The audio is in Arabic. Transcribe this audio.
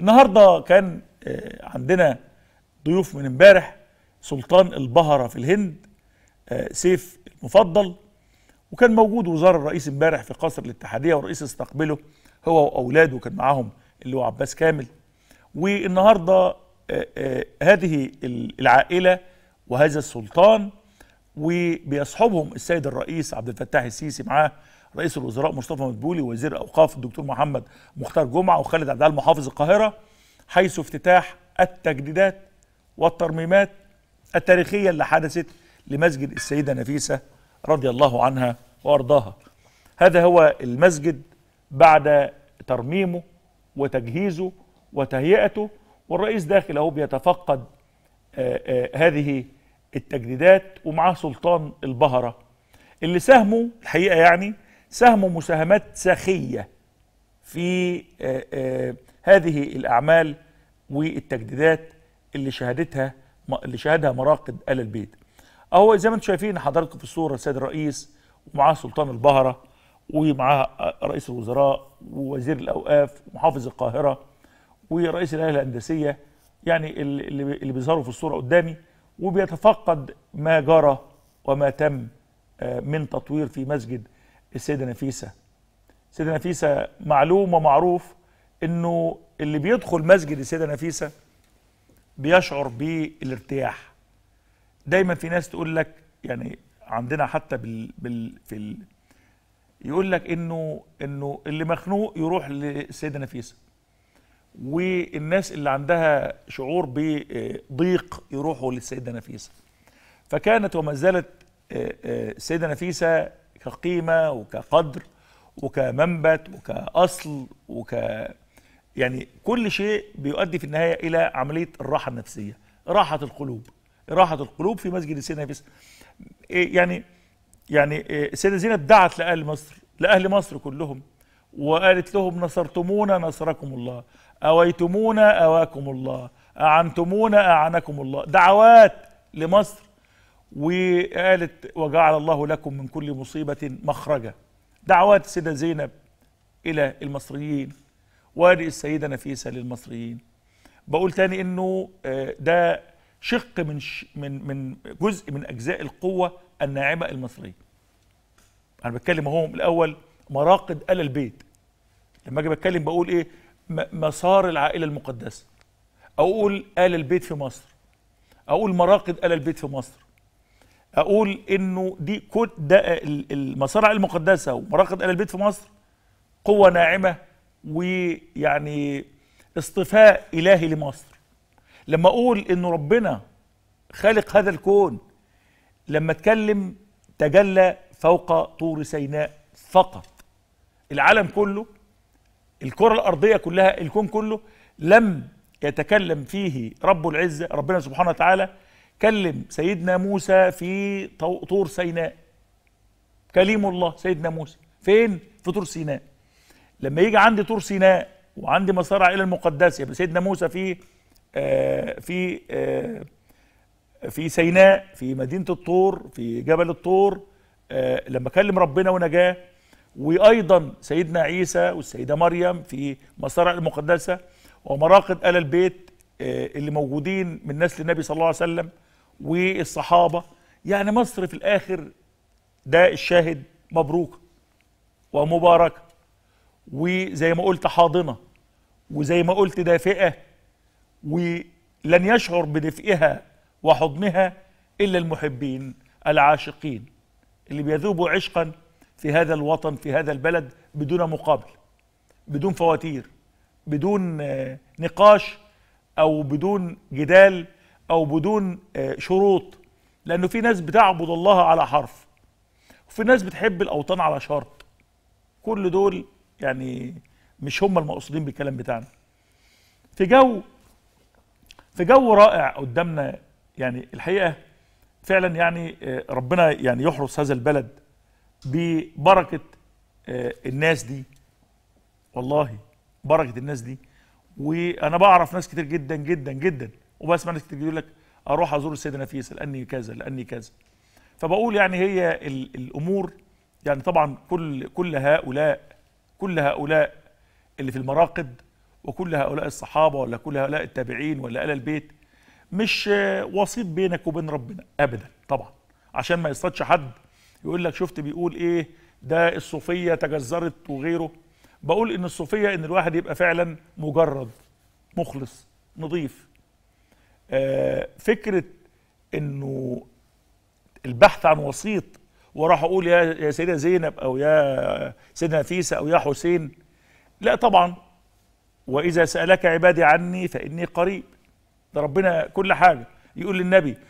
النهارده كان آه، عندنا ضيوف من امبارح سلطان البهره في الهند آه، سيف المفضل وكان موجود وزار الرئيس امبارح في قصر الاتحاديه والرئيس استقبله هو واولاده كان معاهم اللي هو عباس كامل والنهارده آه، هذه العائله وهذا السلطان وبيصحبهم السيد الرئيس عبد الفتاح السيسي معاه رئيس الوزراء مصطفى مدبولي ووزير الاوقاف الدكتور محمد مختار جمعه وخالد عبد العال محافظ القاهره حيث افتتاح التجديدات والترميمات التاريخيه اللي حدثت لمسجد السيده نفيسه رضي الله عنها وارضاها. هذا هو المسجد بعد ترميمه وتجهيزه وتهيئته والرئيس داخل اهو بيتفقد آآ آه، آآ آه، هذه التجديدات ومعاه سلطان البهره اللي ساهموا الحقيقه يعني ساهموا مساهمات سخية في آه، آه، هذه الأعمال والتجديدات اللي شهدتها اللي شهدها مراقد آل البيت أهو زي ما انتم شايفين حضراتكم في الصورة السيد الرئيس ومعاه سلطان البهرة ومعاه آه، رئيس الوزراء ووزير الأوقاف ومحافظ القاهرة ورئيس الهيئة الهندسية يعني اللي, اللي بيظهروا في الصورة قدامي وبيتفقد ما جرى وما تم من تطوير في مسجد السيده نفيسه السيده نفيسه معلوم ومعروف انه اللي بيدخل مسجد السيده نفيسه بيشعر بالارتياح دايما في ناس تقول لك يعني عندنا حتى بال, بال في ال يقول لك انه انه اللي مخنوق يروح للسيده نفيسه والناس اللي عندها شعور بضيق يروحوا للسيده نفيسه فكانت وما زالت آه، آه، السيده نفيسه كقيمه وكقدر وكمنبت وكاصل وك يعني كل شيء بيؤدي في النهايه الى عمليه الراحه النفسيه راحه القلوب راحه القلوب في مسجد سيدنا بس إيه يعني يعني إيه سيدة زينب دعت لاهل مصر لاهل مصر كلهم وقالت لهم نصرتمونا نصركم الله اويتمونا اواكم الله اعنتمونا اعنكم الله دعوات لمصر وقالت وجعل الله لكم من كل مصيبة مخرجا دعوات السيدة زينب إلى المصريين وادي السيدة نفيسة للمصريين بقول تاني إنه آه، ده شق من من من جزء من أجزاء القوة الناعمة المصرية أنا بتكلم اهو الأول مراقد آل البيت لما أجي بتكلم بقول إيه مسار العائلة المقدسة أقول آل البيت في مصر أقول مراقد آل البيت في مصر اقول انه دي كود ده المصارع المقدسه ومراقد ال البيت في مصر قوه ناعمه ويعني اصطفاء الهي لمصر لما اقول انه ربنا خالق هذا الكون لما اتكلم تجلى فوق طور سيناء فقط العالم كله الكره الارضيه كلها الكون كله لم يتكلم فيه رب العزه ربنا سبحانه وتعالى كلم سيدنا موسى في طور سيناء كليم الله سيدنا موسى فين في طور سيناء لما يجي عندي طور سيناء وعندي مسار الى المقدس يبقى سيدنا موسى في آه في آه في سيناء في مدينه الطور في جبل الطور آه لما كلم ربنا ونجاه وايضا سيدنا عيسى والسيده مريم في عائلة المقدسه ومراقد ال البيت آه، اللي موجودين من نسل النبي صلى الله عليه وسلم والصحابه يعني مصر في الاخر ده الشاهد مبروكه ومباركه وزي ما قلت حاضنه وزي ما قلت دافئه ولن يشعر بدفئها وحضنها الا المحبين العاشقين اللي بيذوبوا عشقا في هذا الوطن في هذا البلد بدون مقابل بدون فواتير بدون نقاش او بدون جدال او بدون آه، شروط لانه في ناس بتعبد الله على حرف وفي ناس بتحب الاوطان على شرط كل دول يعني مش هم المقصودين بالكلام بتاعنا في جو في جو رائع قدامنا يعني الحقيقه فعلا يعني آه، ربنا يعني يحرس هذا البلد ببركه آه، الناس دي والله بركه الناس دي وانا بعرف ناس كتير جدا جدا جدا وبسمع ناس كتير يقول لك اروح ازور السيد نفيسه لاني كذا لاني كذا فبقول يعني هي الامور يعني طبعا كل كل هؤلاء كل هؤلاء اللي في المراقد وكل هؤلاء الصحابه ولا كل هؤلاء التابعين ولا ال البيت مش وسيط بينك وبين ربنا ابدا طبعا عشان ما يصطادش حد يقول لك شفت بيقول ايه ده الصوفيه تجذرت وغيره بقول ان الصوفيه ان الواحد يبقى فعلا مجرد مخلص نظيف آه، فكره انه البحث عن وسيط وراح اقول يا يا سيده زينب او يا سيدنا نفيسه او يا حسين لا طبعا واذا سالك عبادي عني فاني قريب ده ربنا كل حاجه يقول للنبي